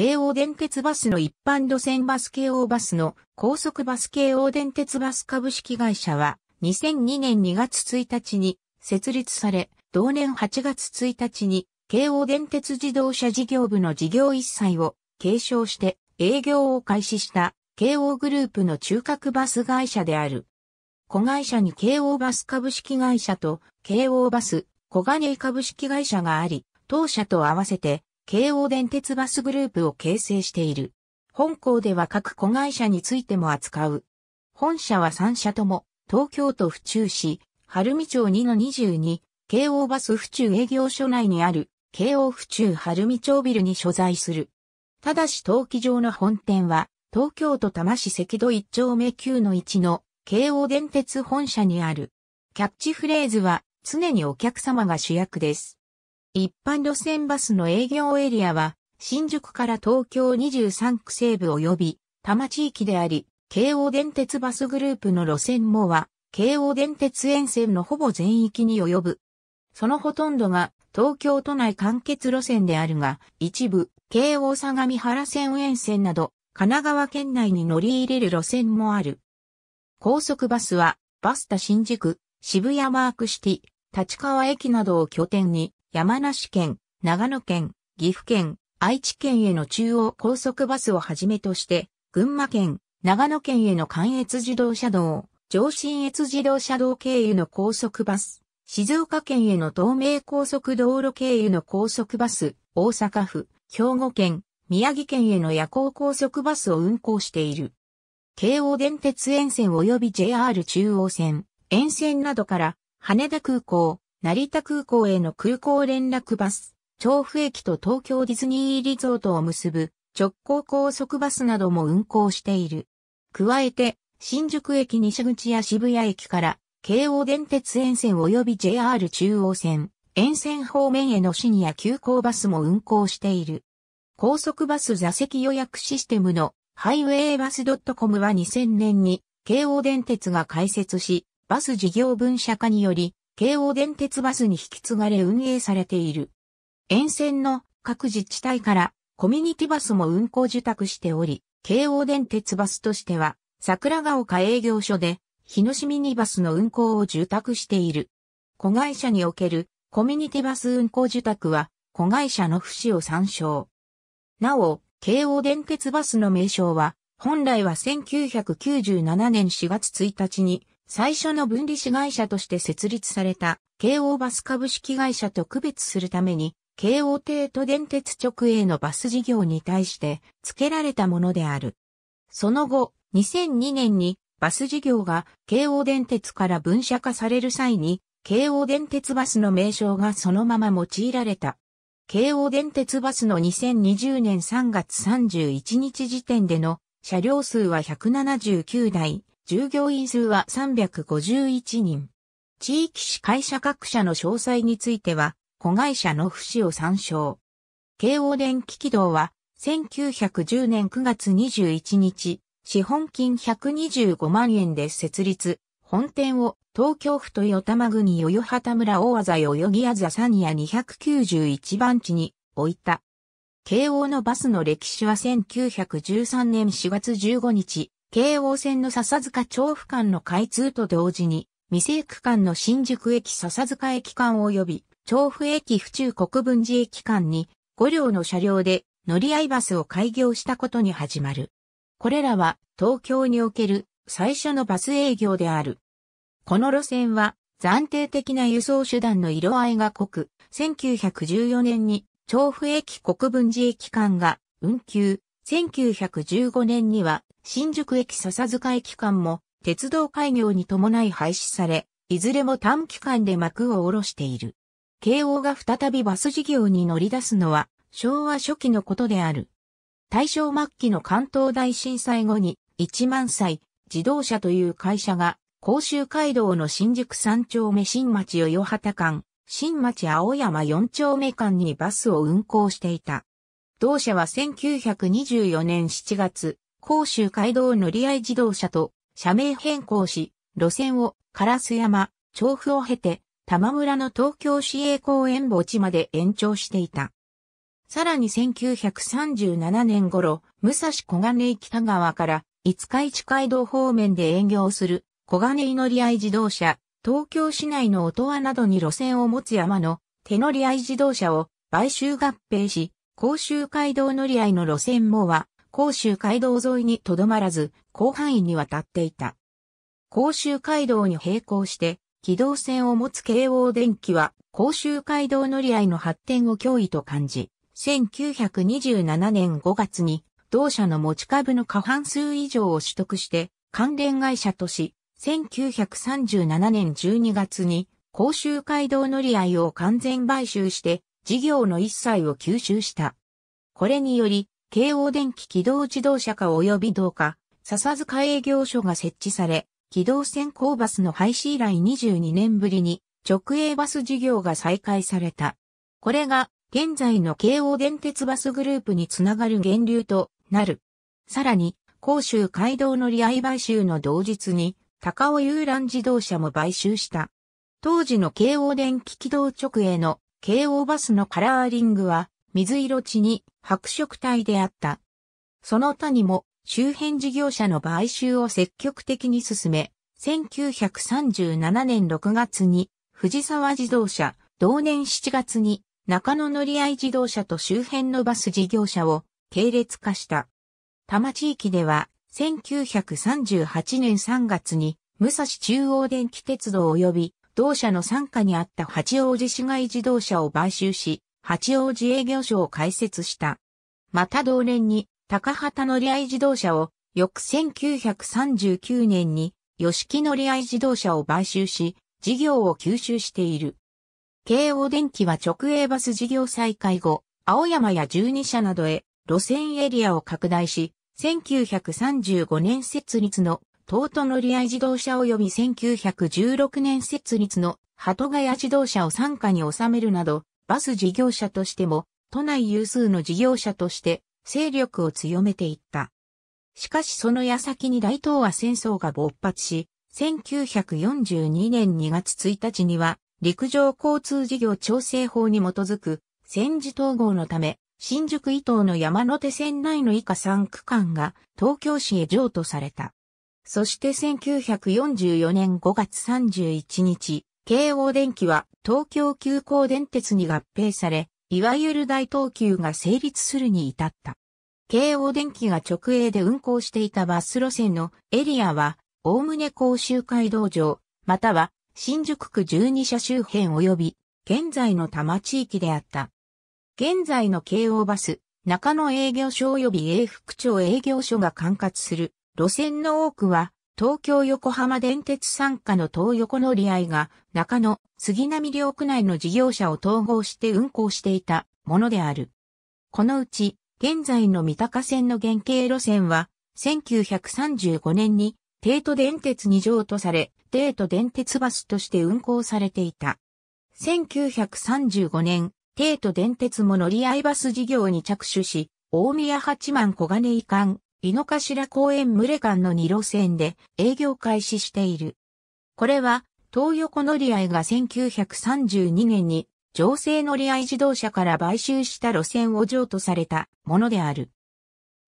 京王電鉄バスの一般路線バス京王バスの高速バス京王電鉄バス株式会社は2002年2月1日に設立され、同年8月1日に京王電鉄自動車事業部の事業一切を継承して営業を開始した京王グループの中核バス会社である。子会社に京王バス株式会社と京王バス小金井株式会社があり、当社と合わせて京王電鉄バスグループを形成している。本校では各子会社についても扱う。本社は3社とも、東京都府中市、晴海町2の22、京王バス府中営業所内にある、京王府中晴海町ビルに所在する。ただし陶器場の本店は、東京都多摩市赤戸1丁目9の1の、京王電鉄本社にある。キャッチフレーズは、常にお客様が主役です。一般路線バスの営業エリアは、新宿から東京23区西部及び多摩地域であり、京王電鉄バスグループの路線もは、京王電鉄沿線のほぼ全域に及ぶ。そのほとんどが東京都内完結路線であるが、一部、京王相模原線沿線など、神奈川県内に乗り入れる路線もある。高速バスは、バスタ新宿、渋谷マークシティ、立川駅などを拠点に、山梨県、長野県、岐阜県、愛知県への中央高速バスをはじめとして、群馬県、長野県への関越自動車道、上信越自動車道経由の高速バス、静岡県への東名高速道路経由の高速バス、大阪府、兵庫県、宮城県への夜行高速バスを運行している。京王電鉄沿線及び JR 中央線、沿線などから、羽田空港、成田空港への空港連絡バス、調布駅と東京ディズニーリゾートを結ぶ直行高速バスなども運行している。加えて、新宿駅西口や渋谷駅から、京王電鉄沿線及び JR 中央線、沿線方面へのシニア急行バスも運行している。高速バス座席予約システムのハイウェイバス .com は2000年に京王電鉄が開設し、バス事業分社化により京王電鉄バスに引き継がれ運営されている。沿線の各自治体からコミュニティバスも運行受託しており、京王電鉄バスとしては桜ヶ丘営業所で日野市ミニバスの運行を受託している。子会社におけるコミュニティバス運行受託は子会社の不死を参照。なお、京王電鉄バスの名称は本来は1997年4月1日に最初の分離子会社として設立された、京王バス株式会社と区別するために、京王帝都電鉄直営のバス事業に対して付けられたものである。その後、2002年にバス事業が京王電鉄から分社化される際に、京王電鉄バスの名称がそのまま用いられた。京王電鉄バスの2020年3月31日時点での車両数は179台、従業員数は351人。地域市会社各社の詳細については、子会社の不死を参照。京王電気軌道は、1910年9月21日、資本金125万円で設立、本店を東京府豊玉国与畑村大技代々木あざ三夜291番地に置いた。京王のバスの歴史は1913年4月15日、京王線の笹塚調布間の開通と同時に、未成区間の新宿駅笹塚駅間及び、調布駅府中国分寺駅間に、5両の車両で乗り合いバスを開業したことに始まる。これらは東京における最初のバス営業である。この路線は暫定的な輸送手段の色合いが濃く、1914年に調布駅国分寺駅間が運休、1915年には新宿駅笹塚駅間も鉄道開業に伴い廃止され、いずれも短期間で幕を下ろしている。慶応が再びバス事業に乗り出すのは昭和初期のことである。大正末期の関東大震災後に1万歳自動車という会社が甲州街道の新宿三丁目新町与与畑間、新町青山四丁目間にバスを運行していた。同社は1924年7月、甲州街道乗り合い自動車と社名変更し、路線を烏山、調布を経て、玉村の東京市営公園墓地まで延長していた。さらに1937年頃、武蔵小金井北川から五日市街道方面で営業する小金井乗り合い自動車、東京市内の音羽などに路線を持つ山の手乗り合い自動車を買収合併し、甲州街道乗り合いの路線もは、甲州街道沿いにとどまらず、広範囲にわたっていた。甲州街道に並行して、機動線を持つ京王電機は、甲州街道乗り合いの発展を脅威と感じ、1927年5月に、同社の持ち株の過半数以上を取得して、関連会社とし、1937年12月に、甲州街道乗り合いを完全買収して、事業の一切を吸収した。これにより、京王電機軌道自動車化及び同化、笹塚営業所が設置され、軌道線交バスの廃止以来22年ぶりに直営バス事業が再開された。これが現在の京王電鉄バスグループにつながる源流となる。さらに、甲州街道乗り合い買収の同日に、高尾遊覧自動車も買収した。当時の京王電気軌道直営の京王バスのカラーリングは水色地に白色体であった。その他にも周辺事業者の買収を積極的に進め、1937年6月に藤沢自動車、同年7月に中野乗り合い自動車と周辺のバス事業者を系列化した。多摩地域では1938年3月に武蔵中央電気鉄道及び同社の傘下にあった八王子市街自動車を買収し、八王子営業所を開設した。また同年に、高畑乗合自動車を、翌1939年に、吉木乗合自動車を買収し、事業を吸収している。京王電機は直営バス事業再開後、青山や12社などへ路線エリアを拡大し、1935年設立の東都乗合自動車及び1916年設立の鳩ヶ谷自動車を傘下に収めるなど、バス事業者としても、都内有数の事業者として、勢力を強めていった。しかしその矢先に大東亜戦争が勃発し、1942年2月1日には、陸上交通事業調整法に基づく、戦時統合のため、新宿伊東の山手線内の以下3区間が東京市へ譲渡された。そして1944年5月31日、京王電機は東京急行電鉄に合併され、いわゆる大東急が成立するに至った。京王電機が直営で運行していたバス路線のエリアは、おおむね甲州街道上、または新宿区12社周辺及び、現在の多摩地域であった。現在の京王バス、中野営業所及び永福町営業所が管轄する路線の多くは、東京横浜電鉄傘下の東横乗り合いが、中野、杉並両区内の事業者を統合して運行していたものである。このうち、現在の三鷹線の原型路線は、1935年に、帝都電鉄に乗とされ、帝都電鉄バスとして運行されていた。1935年、帝都電鉄も乗り合いバス事業に着手し、大宮八幡小金井間、井の頭公園群れ間の2路線で営業開始している。これは、東横乗り合いが1932年に、情勢乗り合い自動車から買収した路線を譲渡されたものである。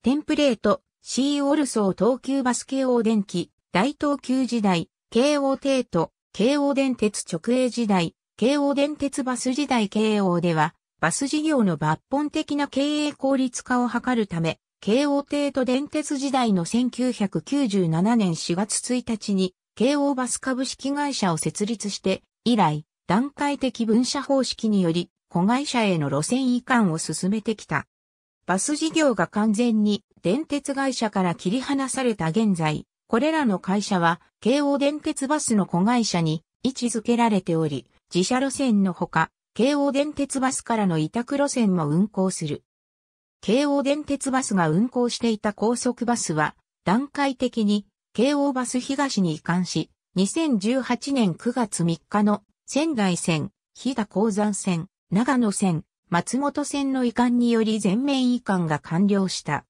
テンプレート、C オルソー東急バス京王電機、大東急時代、京王帝都、京王電鉄直営時代、京王電鉄バス時代京王では、バス事業の抜本的な経営効率化を図るため、京王帝都電鉄時代の1997年4月1日に、京王バス株式会社を設立して、以来、段階的分社方式により、子会社への路線移管を進めてきた。バス事業が完全に電鉄会社から切り離された現在、これらの会社は、京王電鉄バスの子会社に位置づけられており、自社路線のほか、京王電鉄バスからの委託路線も運行する。京王電鉄バスが運行していた高速バスは、段階的に京王バス東に移管し、2018年9月3日の仙台線、日田鉱山線、長野線、松本線の移管により全面移管が完了した。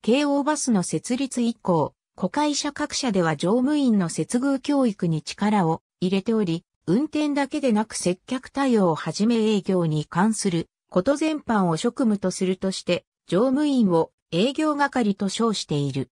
京王バスの設立以降、子会社各社では乗務員の接遇教育に力を入れており、運転だけでなく接客対応をはじめ営業に関すること全般を職務とするとして、乗務員を営業係と称している。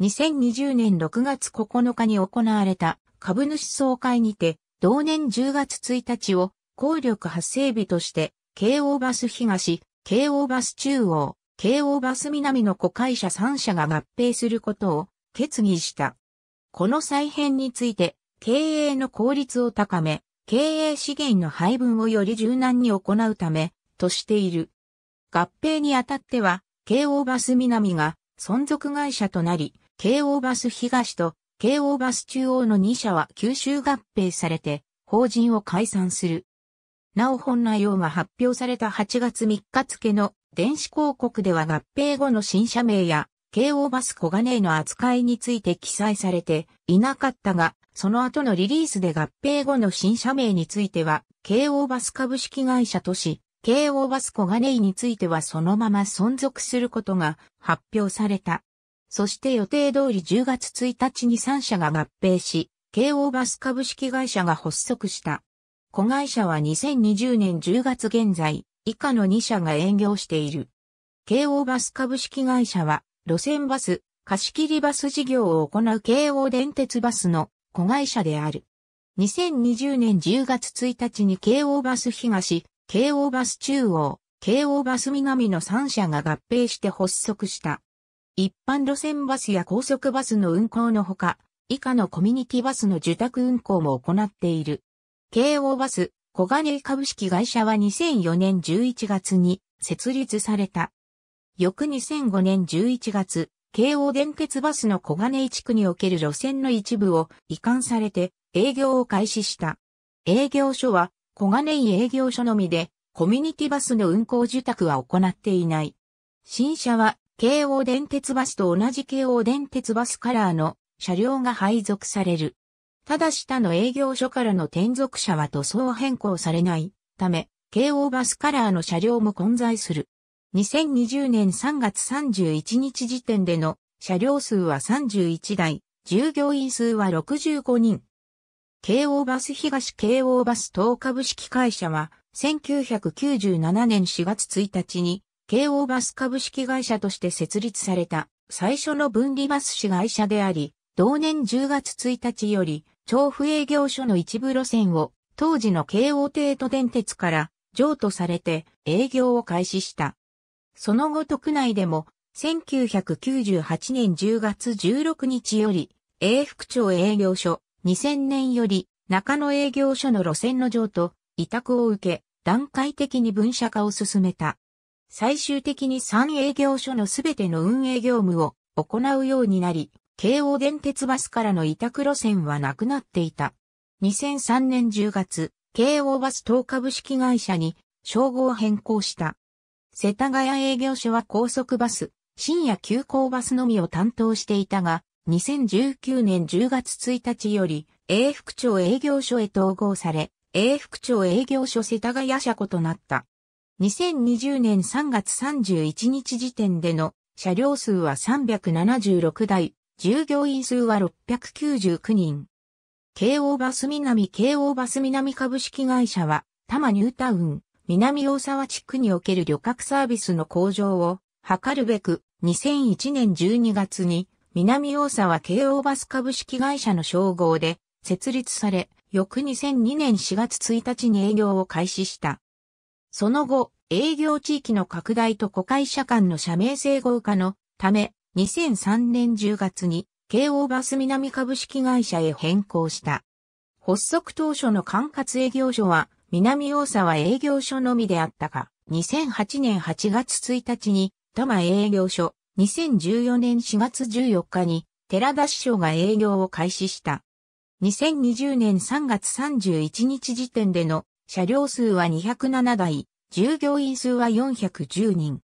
2020年6月9日に行われた株主総会にて、同年10月1日を効力発生日として、京王バス東、京王バス中央、京王バス南の子会社3社が合併することを決議した。この再編について、経営の効率を高め、経営資源の配分をより柔軟に行うため、としている。合併にあたっては、京王バス南が存続会社となり、京王バス東と京王バス中央の2社は九州合併されて、法人を解散する。なお本内容が発表された8月3日付の電子広告では合併後の新社名や京王バス小金井の扱いについて記載されていなかったが、その後のリリースで合併後の新社名については、京王バス株式会社とし、京王バスコガネイについてはそのまま存続することが発表された。そして予定通り10月1日に3社が合併し、京王バス株式会社が発足した。子会社は2020年10月現在、以下の2社が営業している。京王バス株式会社は、路線バス、貸切バス事業を行う京王電鉄バスの子会社である。2020年10月1日に京王バス東、京王バス中央、京王バス南の3社が合併して発足した。一般路線バスや高速バスの運行のほか、以下のコミュニティバスの受託運行も行っている。京王バス、小金井株式会社は2004年11月に設立された。翌2005年11月、京王電鉄バスの小金井地区における路線の一部を移管されて営業を開始した。営業所は小金井営業所のみで、コミュニティバスの運行受託は行っていない。新車は、京王電鉄バスと同じ京王電鉄バスカラーの車両が配属される。ただ下の営業所からの転属車は塗装変更されないため、京王バスカラーの車両も混在する。2020年3月31日時点での車両数は31台、従業員数は65人。京王バス東京王バス東株式会社は、1997年4月1日に、京王バス株式会社として設立された、最初の分離バス市会社であり、同年10月1日より、調布営業所の一部路線を、当時の京王帝都電鉄から、譲渡されて、営業を開始した。その後特内でも、1998年10月16日より、永福町営業所、2000年より中野営業所の路線の上と委託を受け、段階的に分社化を進めた。最終的に3営業所のすべての運営業務を行うようになり、京王電鉄バスからの委託路線はなくなっていた。2003年10月、京王バス等株式会社に称号を変更した。世田谷営業所は高速バス、深夜急行バスのみを担当していたが、2019年10月1日より、永福町営業所へ統合され、永福町営業所世田谷車庫となった。2020年3月31日時点での車両数は376台、従業員数は699人。京王バス南京王バス南株式会社は、多摩ニュータウン、南大沢地区における旅客サービスの向上を図るべく、2001年12月に南大沢京王バス株式会社の称号で設立され、翌2002年4月1日に営業を開始した。その後、営業地域の拡大と子会社間の社名整合化のため、2003年10月に京王バス南株式会社へ変更した。発足当初の管轄営業所は南大沢営業所のみであったが、2008年8月1日に多摩営業所、2014年4月14日に寺田師匠が営業を開始した。2020年3月31日時点での車両数は207台、従業員数は410人。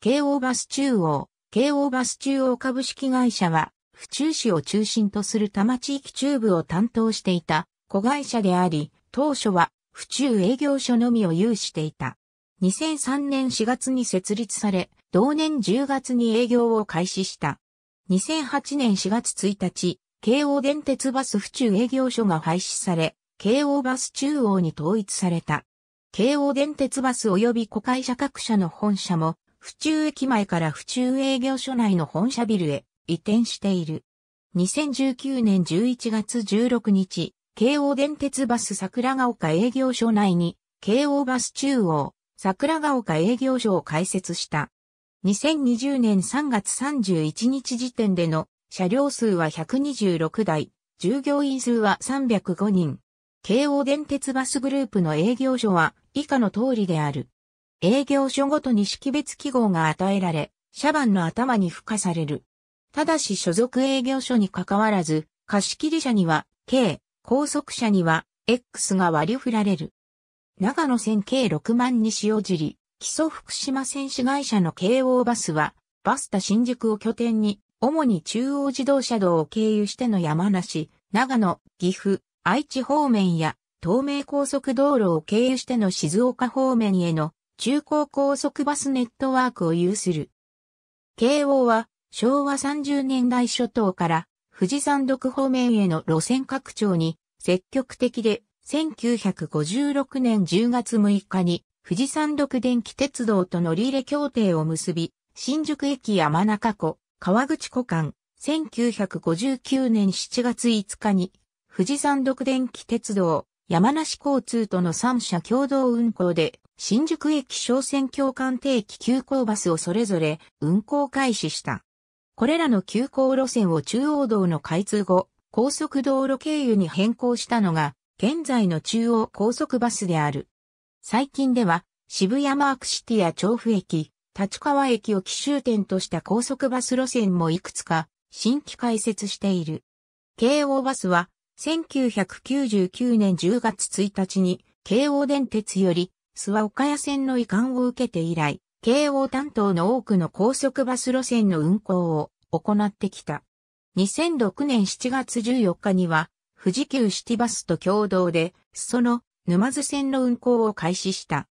京王バス中央、京王バス中央株式会社は、府中市を中心とする多摩地域中部を担当していた子会社であり、当初は府中営業所のみを有していた。2003年4月に設立され、同年10月に営業を開始した。2008年4月1日、京王電鉄バス府中営業所が廃止され、京王バス中央に統一された。京王電鉄バス及び子会社各社の本社も、府中駅前から府中営業所内の本社ビルへ移転している。2019年11月16日、京王電鉄バス桜ヶ丘営業所内に、京王バス中央、桜ヶ丘営業所を開設した。2020年3月31日時点での車両数は126台、従業員数は305人。京王電鉄バスグループの営業所は以下の通りである。営業所ごとに識別記号が与えられ、車番の頭に付加される。ただし所属営業所に関わらず、貸切車には K、高速車には X が割り振られる。長野線 K6 万西尾尻、基礎福島選手会社の京王バスは、バスタ新宿を拠点に、主に中央自動車道を経由しての山梨、長野、岐阜、愛知方面や、東名高速道路を経由しての静岡方面への中高高速バスネットワークを有する。京王は昭和30年代初頭から富士山独方面への路線拡張に積極的で1956年10月6日に富士山独電気鉄道と乗り入れ協定を結び、新宿駅山中湖、川口湖間、1959年7月5日に、富士山独電気鉄道、山梨交通との3社共同運行で、新宿駅商船共間定期急行バスをそれぞれ運行開始した。これらの急行路線を中央道の開通後、高速道路経由に変更したのが、現在の中央高速バスである。最近では、渋谷マークシティや調布駅、立川駅を奇襲点とした高速バス路線もいくつか新規開設している。京王バスは1999年10月1日に京王電鉄より諏訪岡谷線の移管を受けて以来、京王担当の多くの高速バス路線の運行を行ってきた。2006年7月14日には富士急シティバスと共同で、その沼津線の運行を開始した。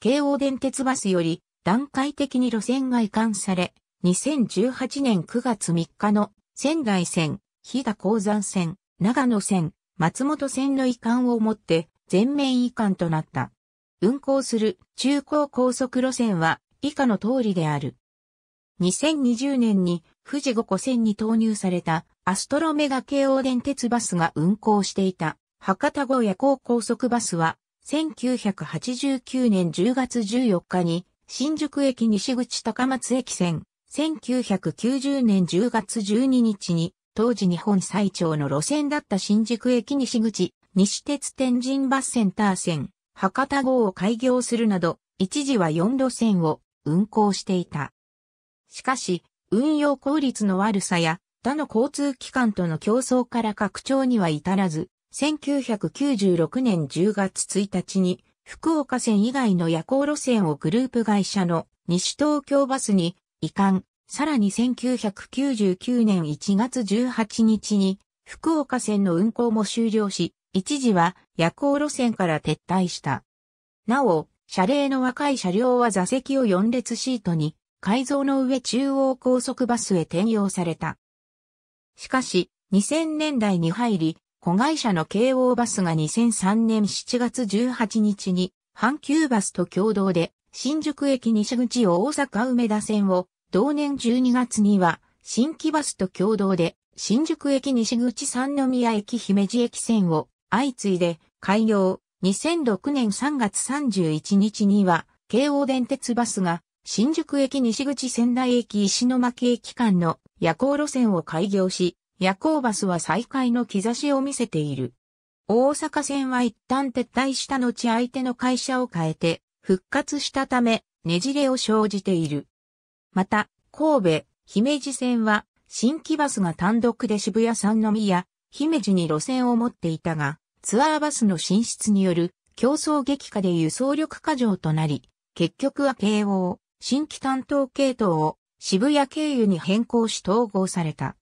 京王電鉄バスより段階的に路線が移管され、2018年9月3日の仙台線、日田鉱山線、長野線、松本線の移管をもって全面移管となった。運行する中高高速路線は以下の通りである。2020年に富士五湖線に投入されたアストロメガ京王電鉄バスが運行していた。博多号夜行高速バスは、1989年10月14日に、新宿駅西口高松駅線、1990年10月12日に、当時日本最長の路線だった新宿駅西口、西鉄天神バスセンター線、博多号を開業するなど、一時は4路線を運行していた。しかし、運用効率の悪さや、他の交通機関との競争から拡張には至らず、1996年10月1日に、福岡線以外の夜行路線をグループ会社の西東京バスに移管、さらに1999年1月18日に福岡線の運行も終了し、一時は夜行路線から撤退した。なお、車齢の若い車両は座席を4列シートに改造の上中央高速バスへ転用された。しかし、2000年代に入り、子会社の京王バスが2003年7月18日に、阪急バスと共同で、新宿駅西口を大阪梅田線を、同年12月には、新規バスと共同で、新宿駅西口三宮駅姫路駅線を、相次いで、開業。2006年3月31日には、京王電鉄バスが、新宿駅西口仙台駅石巻駅間の夜行路線を開業し、夜行バスは再開の兆しを見せている。大阪線は一旦撤退した後相手の会社を変えて復活したためねじれを生じている。また、神戸、姫路線は新規バスが単独で渋谷三宮、姫路に路線を持っていたが、ツアーバスの進出による競争激化で輸送力過剰となり、結局は慶応、新規担当系統を渋谷経由に変更し統合された。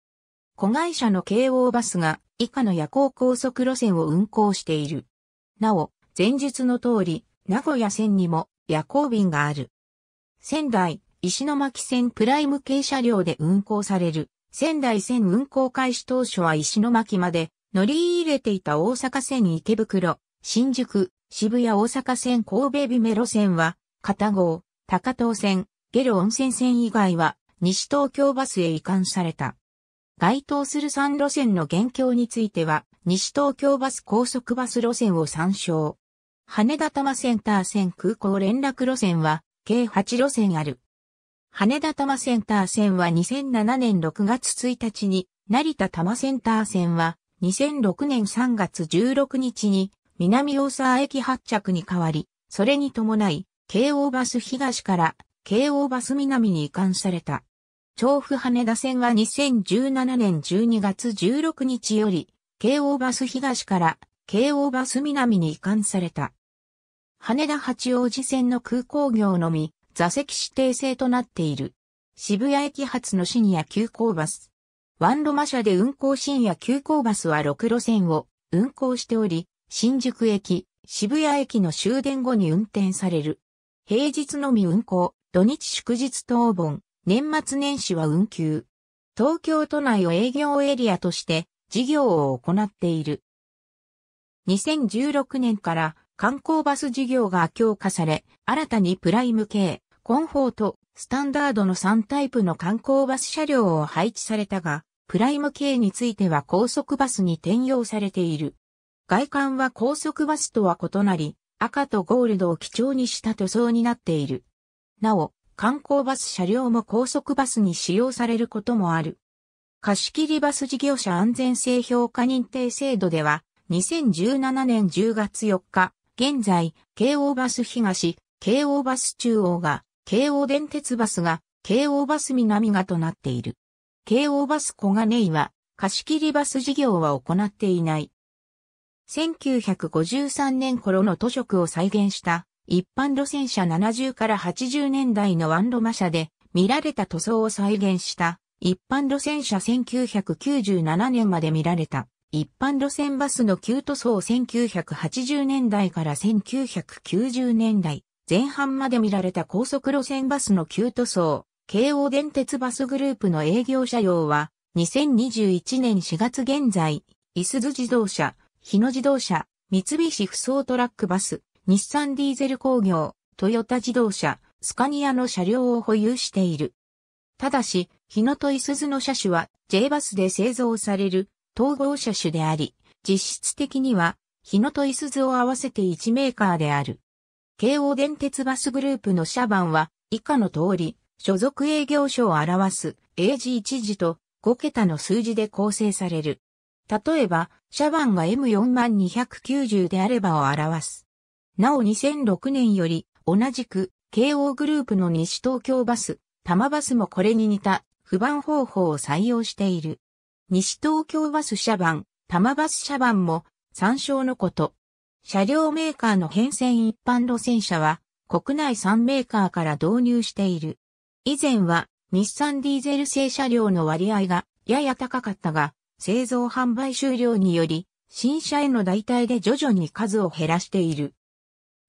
子会社の京王バスが以下の夜行高速路線を運行している。なお、前述の通り、名古屋線にも夜行便がある。仙台、石巻線プライム系車両で運行される。仙台線運行開始当初は石巻まで乗り入れていた大阪線池袋、新宿、渋谷大阪線神戸ビメロ線は、片郷、高東線、下呂温泉線以外は西東京バスへ移管された。該当する3路線の現況については、西東京バス高速バス路線を参照。羽田多摩センター線空港連絡路線は、計8路線ある。羽田多摩センター線は2007年6月1日に、成田多摩センター線は2006年3月16日に南大沢駅発着に変わり、それに伴い、京王バス東から京王バス南に移管された。調布羽田線は2017年12月16日より、京王バス東から京王バス南に移管された。羽田八王子線の空港業のみ、座席指定制となっている。渋谷駅発のシニア急行バス。ワンロマ社で運行深夜急行バスは6路線を運行しており、新宿駅、渋谷駅の終電後に運転される。平日のみ運行、土日祝日当本、年末年始は運休。東京都内を営業エリアとして事業を行っている。2016年から観光バス事業が強化され、新たにプライム系、コンフォート、スタンダードの3タイプの観光バス車両を配置されたが、プライム系については高速バスに転用されている。外観は高速バスとは異なり、赤とゴールドを基調にした塗装になっている。なお、観光バス車両も高速バスに使用されることもある。貸切バス事業者安全性評価認定制度では、2017年10月4日、現在、京王バス東、京王バス中央が、京王電鉄バスが、京王バス南がとなっている。京王バス小金井は、貸切バス事業は行っていない。1953年頃の都職を再現した一般路線車70から80年代のワンロマ車で見られた塗装を再現した一般路線車1997年まで見られた一般路線バスの旧塗装1980年代から1990年代前半まで見られた高速路線バスの旧塗装京王電鉄バスグループの営業車両は2021年4月現在、伊すゞ自動車、日野自動車、三菱不走トラックバス、日産ディーゼル工業、トヨタ自動車、スカニアの車両を保有している。ただし、日野とイスズの車種は J バスで製造される統合車種であり、実質的には日野とイスズを合わせて1メーカーである。京王電鉄バスグループの車番は以下の通り、所属営業所を表す AG1 時と5桁の数字で構成される。例えば、車番が M4290 であればを表す。なお2006年より、同じく、京王グループの西東京バス、多摩バスもこれに似た、不番方法を採用している。西東京バス車番、多摩バス車番も、参照のこと。車両メーカーの変遷一般路線車は、国内3メーカーから導入している。以前は、日産ディーゼル製車両の割合が、やや高かったが、製造販売終了により、新車への代替で徐々に数を減らしている。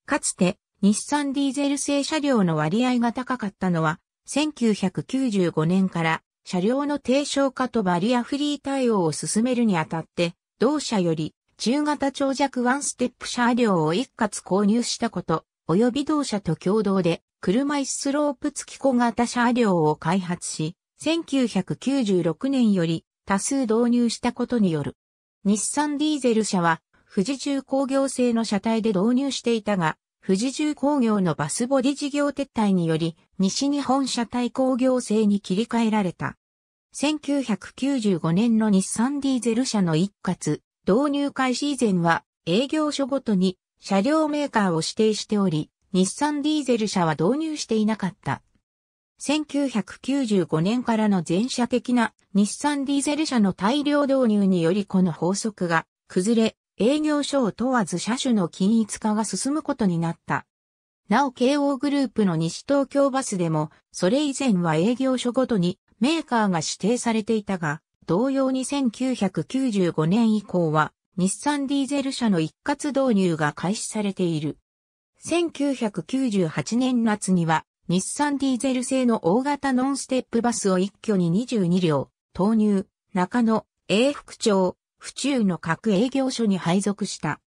かつて、日産ディーゼル製車両の割合が高かったのは、1995年から車両の低床化とバリアフリー対応を進めるにあたって、同社より中型長尺ワンステップ車両を一括購入したこと、及び同社と共同で車椅子スロープ付き小型車両を開発し、1996年より多数導入したことによる。日産ディーゼル車は富士重工業製の車体で導入していたが、富士重工業のバスボディ事業撤退により、西日本車体工業製に切り替えられた。1995年の日産ディーゼル車の一括、導入開始以前は営業所ごとに車両メーカーを指定しており、日産ディーゼル車は導入していなかった。1995年からの全社的な日産ディーゼル車の大量導入によりこの法則が崩れ、営業所を問わず車種の均一化が進むことになった。なお京王グループの西東京バスでも、それ以前は営業所ごとにメーカーが指定されていたが、同様に1995年以降は、日産ディーゼル車の一括導入が開始されている。1998年夏には、日産ディーゼル製の大型ノンステップバスを一挙に22両、投入、中野、永福町、府中の各営業所に配属した。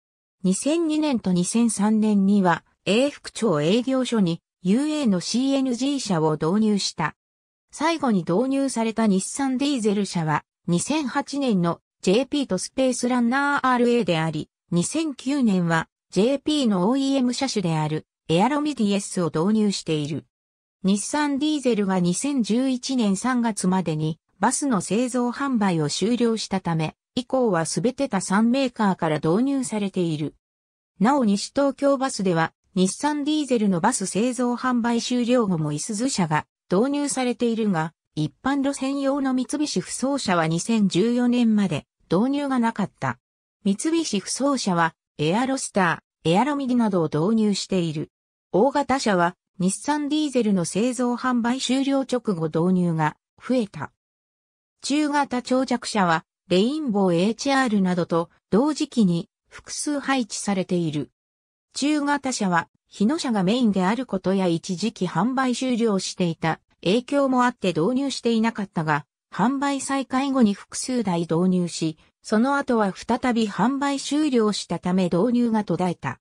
2002年と2003年には、英福町営業所に UA の CNG 車を導入した。最後に導入された日産ディーゼル車は、2008年の JP とスペースランナー RA であり、2009年は JP の OEM 車種であるエアロミディエスを導入している。日産ディーゼルは2011年3月までにバスの製造販売を終了したため、以降はすべて他3メーカーから導入されている。なお西東京バスでは、日産ディーゼルのバス製造販売終了後もいすズ車が導入されているが、一般路線用の三菱不走車は2014年まで導入がなかった。三菱不走車は、エアロスター、エアロミディなどを導入している。大型車は、日産ディーゼルの製造販売終了直後導入が増えた。中型長尺車はレインボー HR などと同時期に複数配置されている。中型車は日野車がメインであることや一時期販売終了していた影響もあって導入していなかったが、販売再開後に複数台導入し、その後は再び販売終了したため導入が途絶えた。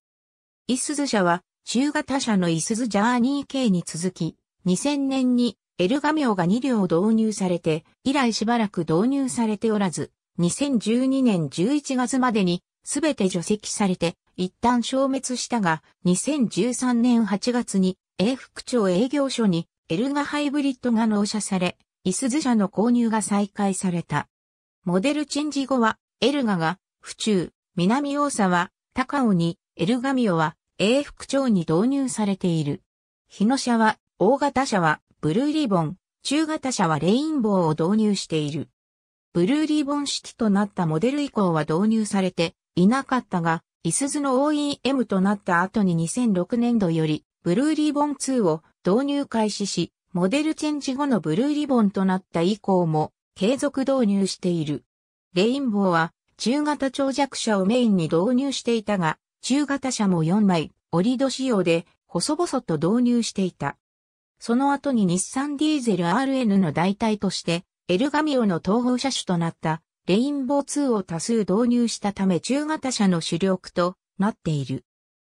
イスズ社は中型車のイスズジャーニー系に続き、2000年にエルガミオが2両導入されて、以来しばらく導入されておらず、2012年11月までにすべて除籍されて一旦消滅したが、2013年8月に英副町営業所にエルガハイブリッドが納車され、イスズ社の購入が再開された。モデルチェンジ後は、エルガが、府中、南大沢、高尾に、エルガミオは、英副町に導入されている。日野社は、大型車は、ブルーリボン、中型車はレインボーを導入している。ブルーリボンシティとなったモデル以降は導入されていなかったが、イスズの OEM となった後に2006年度より、ブルーリボン2を導入開始し、モデルチェンジ後のブルーリボンとなった以降も継続導入している。レインボーは中型長尺車をメインに導入していたが、中型車も4枚折り戸仕様で細々と導入していた。その後に日産ディーゼル RN の代替としてエルガミオの統合車種となったレインボー2を多数導入したため中型車の主力となっている。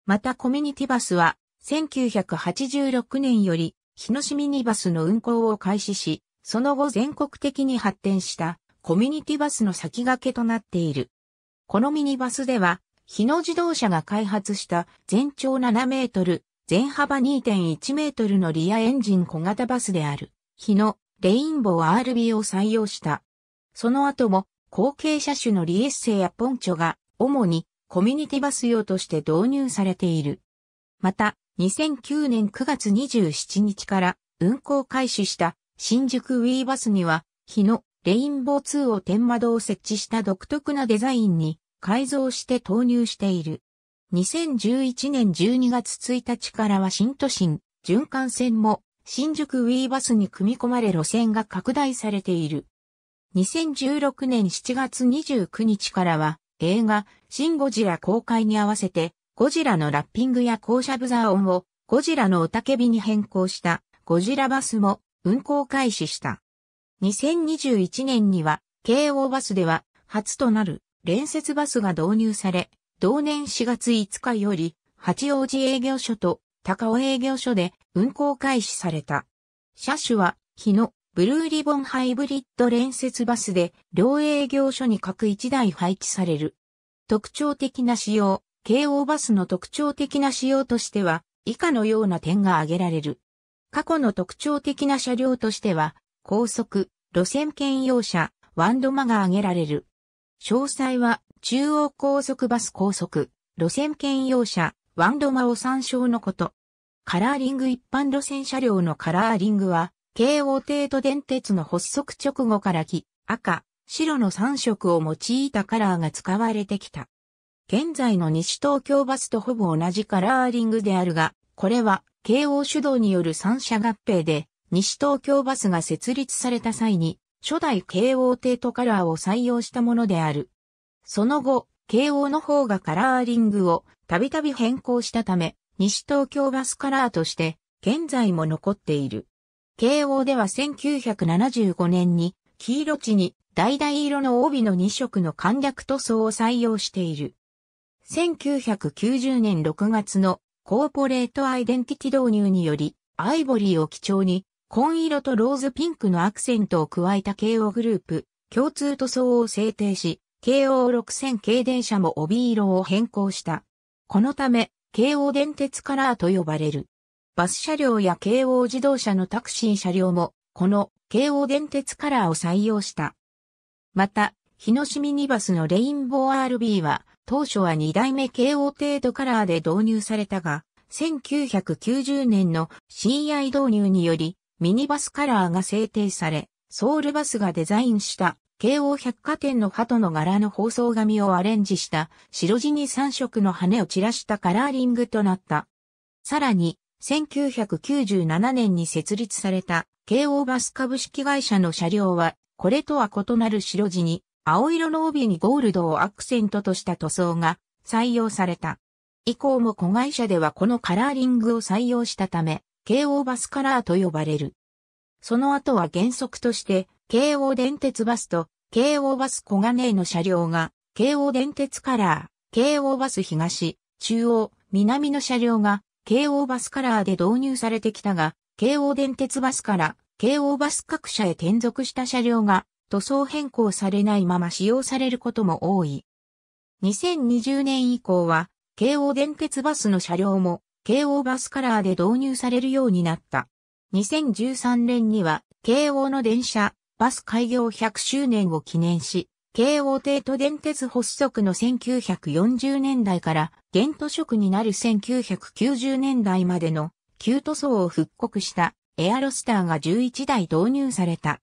またコミュニティバスは1986年より日野市ミニバスの運行を開始し、その後全国的に発展したコミュニティバスの先駆けとなっている。このミニバスでは、日野自動車が開発した全長7メートル、全幅2.1メートルのリアエンジン小型バスである、日野レインボー RB を採用した。その後も、後継車種のリエッセやポンチョが、主にコミュニティバス用として導入されている。また、2009年9月27日から運行開始した新宿ウィーバスには、日のレインボー2を天窓を設置した独特なデザインに改造して投入している。2011年12月1日からは新都心循環線も新宿ウィーバスに組み込まれ路線が拡大されている。2016年7月29日からは映画シン・ゴジラ公開に合わせてゴジラのラッピングや降車ブザー音をゴジラの雄たけびに変更したゴジラバスも運行開始した。2021年には京王バスでは初となる連接バスが導入され、同年4月5日より八王子営業所と高尾営業所で運行開始された。車種は、日野、ブルーリボンハイブリッド連接バスで、両営業所に各1台配置される。特徴的な仕様、京王バスの特徴的な仕様としては、以下のような点が挙げられる。過去の特徴的な車両としては、高速、路線兼用車、ワンドマが挙げられる。詳細は、中央高速バス高速、路線兼用車、ワンドマを参照のこと。カラーリング一般路線車両のカラーリングは、京王帝都電鉄の発足直後から木、赤、白の3色を用いたカラーが使われてきた。現在の西東京バスとほぼ同じカラーリングであるが、これは京王主導による三社合併で、西東京バスが設立された際に、初代京王帝都カラーを採用したものである。その後、慶応の方がカラーリングをたびたび変更したため、西東京バスカラーとして現在も残っている。慶応では1975年に黄色地に橙色の帯の2色の簡略塗装を採用している。1990年6月のコーポレートアイデンティティ導入により、アイボリーを基調に、紺色とローズピンクのアクセントを加えた慶応グループ、共通塗装を制定し、慶応6000系電車も帯色を変更した。このため、京王電鉄カラーと呼ばれる。バス車両や京王自動車のタクシー車両も、この京王電鉄カラーを採用した。また、日野市ミニバスのレインボー RB は、当初は2代目京王程度カラーで導入されたが、1990年の CI 導入により、ミニバスカラーが制定され、ソウルバスがデザインした京王百貨店の鳩の柄の包装紙をアレンジした白地に3色の羽を散らしたカラーリングとなった。さらに、1997年に設立された京王バス株式会社の車両は、これとは異なる白地に、青色の帯にゴールドをアクセントとした塗装が採用された。以降も子会社ではこのカラーリングを採用したため、京王バスカラーと呼ばれる。その後は原則として、京王電鉄バスと、京王バス小金井の車両が、京王電鉄カラー、京王バス東、中央、南の車両が、京王バスカラーで導入されてきたが、京王電鉄バスから、京王バス各社へ転属した車両が、塗装変更されないまま使用されることも多い。2020年以降は、京王電鉄バスの車両も、京王バスカラーで導入されるようになった。2013年には、京王の電車、バス開業100周年を記念し、京王帝都電鉄発足の1940年代から現都色になる1990年代までの旧塗装を復刻したエアロスターが11台導入された。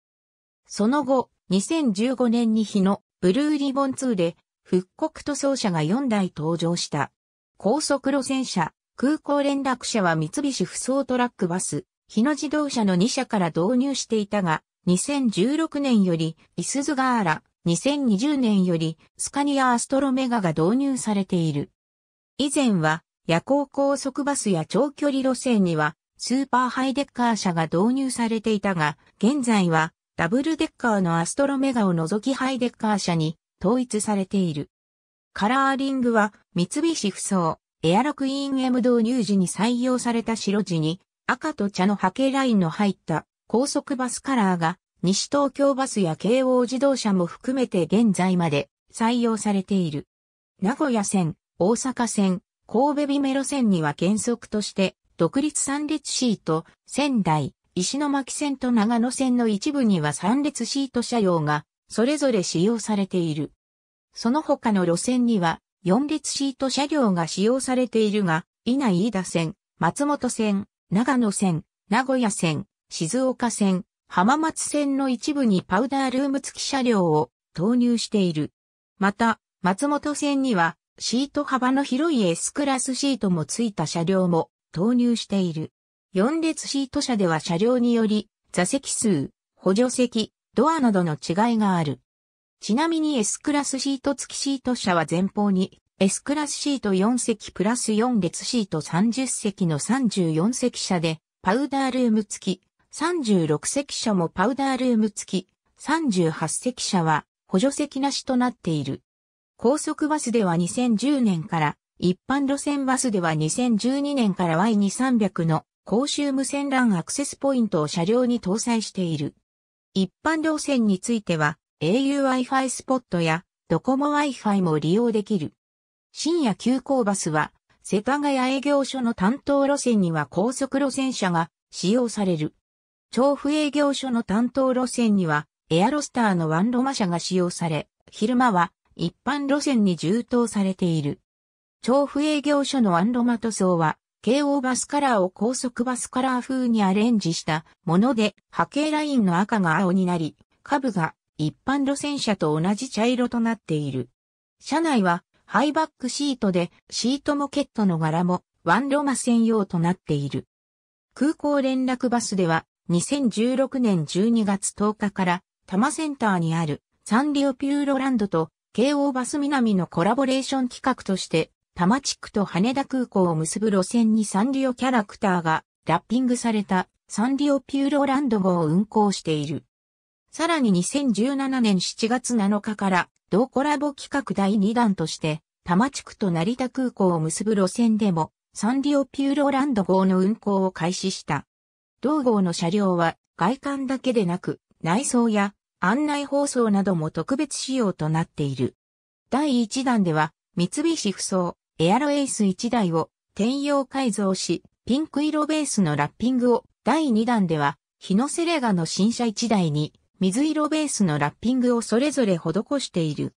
その後、2015年に日のブルーリボン2で復刻塗装車が4台登場した。高速路線車、空港連絡車は三菱不走トラックバス、日の自動車の2社から導入していたが、2016年より、イスズガーラ、2020年より、スカニアアストロメガが導入されている。以前は、夜行高速バスや長距離路線には、スーパーハイデッカー車が導入されていたが、現在は、ダブルデッカーのアストロメガを除きハイデッカー車に統一されている。カラーリングは、三菱不装、エアロクイーン M 導入時に採用された白地に、赤と茶の波形ラインの入った高速バスカラーが西東京バスや京王自動車も含めて現在まで採用されている。名古屋線、大阪線、神戸ビメロ線には原則として独立三列シート、仙台、石巻線と長野線の一部には三列シート車両がそれぞれ使用されている。その他の路線には四列シート車両が使用されているが、稲井田線、松本線、長野線、名古屋線、静岡線、浜松線の一部にパウダールーム付き車両を投入している。また、松本線にはシート幅の広い S クラスシートも付いた車両も投入している。4列シート車では車両により座席数、補助席、ドアなどの違いがある。ちなみに S クラスシート付きシート車は前方に S クラスシート4席プラス4列シート30席の34席車でパウダールーム付き36席車もパウダールーム付き、38席車は補助席なしとなっている。高速バスでは2010年から、一般路線バスでは2012年から Y2300 の公衆無線 LAN アクセスポイントを車両に搭載している。一般路線については au Wi-Fi スポットやドコモ Wi-Fi も利用できる。深夜急行バスは世田谷営業所の担当路線には高速路線車が使用される。調布営業所の担当路線には、エアロスターのワンロマ車が使用され、昼間は一般路線に充当されている。調布営業所のワンロマ塗装は、京王バスカラーを高速バスカラー風にアレンジしたもので、波形ラインの赤が青になり、下部が一般路線車と同じ茶色となっている。車内はハイバックシートでシートモケットの柄もワンロマ専用となっている。空港連絡バスでは2016年12月10日から多摩センターにあるサンリオピューロランドと京王バス南のコラボレーション企画として多摩地区と羽田空港を結ぶ路線にサンリオキャラクターがラッピングされたサンリオピューロランド号を運行している。さらに2017年7月7日から同コラボ企画第2弾として多摩地区と成田空港を結ぶ路線でもサンリオピューロランド号の運行を開始した。同号の車両は外観だけでなく内装や案内放送なども特別仕様となっている。第1弾では三菱不装エアロエース1台を転用改造しピンク色ベースのラッピングを第2弾では日野セレガの新車1台に水色ベースのラッピングをそれぞれ施している。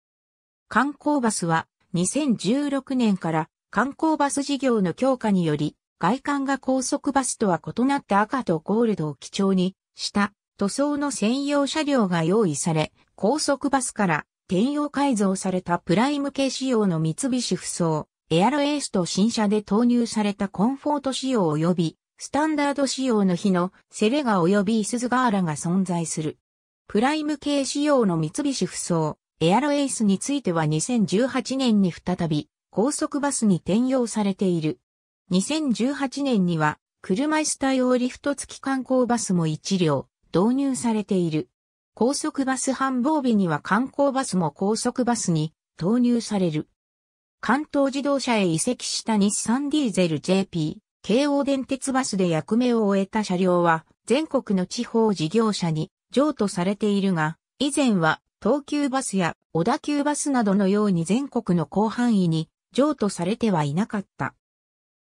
観光バスは2016年から観光バス事業の強化により外観が高速バスとは異なった赤とゴールドを基調にした塗装の専用車両が用意され、高速バスから転用改造されたプライム系仕様の三菱不装、エアロエースと新車で投入されたコンフォート仕様及び、スタンダード仕様の日のセレガ及びイスズガーラが存在する。プライム系仕様の三菱不装、エアロエースについては2018年に再び高速バスに転用されている。2018年には、車椅子対応リフト付き観光バスも1両、導入されている。高速バス繁忙日には観光バスも高速バスに投入される。関東自動車へ移籍した日産ディーゼル JP、京王電鉄バスで役目を終えた車両は全国の地方事業者に譲渡されているが、以前は東急バスや小田急バスなどのように全国の広範囲に譲渡されてはいなかった。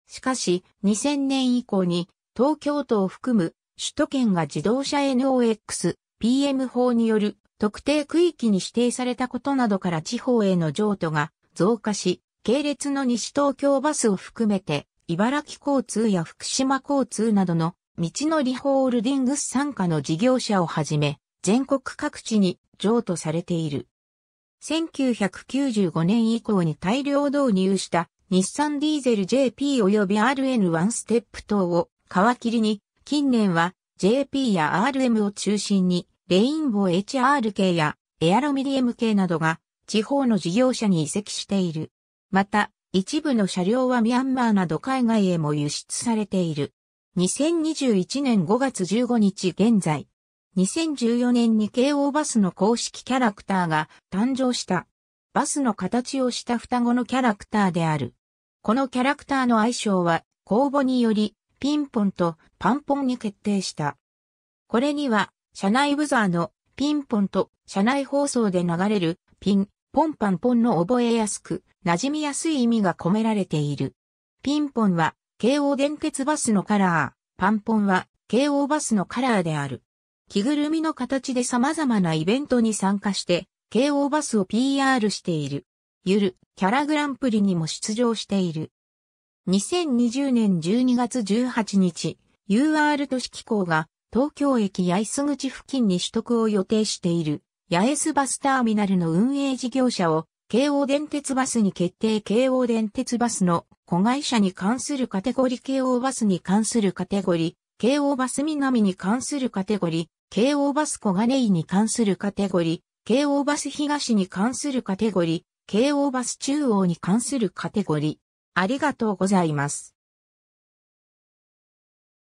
しかし、2000年以降に、東京都を含む首都圏が自動車 NOX、PM 法による特定区域に指定されたことなどから地方への譲渡が増加し、系列の西東京バスを含めて、茨城交通や福島交通などの道のりホールディングス参加の事業者をはじめ、全国各地に譲渡されている。1995年以降に大量導入した日産ディーゼル JP 及び RN1 ステップ等を皮切りに、近年は JP や RM を中心に、レインボー HR 系やエアロミディエム系などが地方の事業者に移籍している。また、一部の車両はミャンマーなど海外へも輸出されている。2021年5月15日現在。2014年に京王バスの公式キャラクターが誕生した。バスの形をした双子のキャラクターである。このキャラクターの愛称は公募によりピンポンとパンポンに決定した。これには社内ブザーのピンポンと社内放送で流れるピン、ポンパンポンの覚えやすく馴染みやすい意味が込められている。ピンポンは京王電鉄バスのカラー、パンポンは京王バスのカラーである。着ぐるみの形で様々なイベントに参加して、京王バスを PR している。ゆるキャラグランプリにも出場している。2020年12月18日、UR 都市機構が東京駅八重洲口付近に取得を予定している八重洲バスターミナルの運営事業者を京王電鉄バスに決定京王電鉄バスの子会社に関するカテゴリ京王バスに関するカテゴリ京王バス南に関するカテゴリ京王バス小金井に関するカテゴリ京王バス東に関するカテゴリ京王バス中央に関するカテゴリー。ありがとうございます。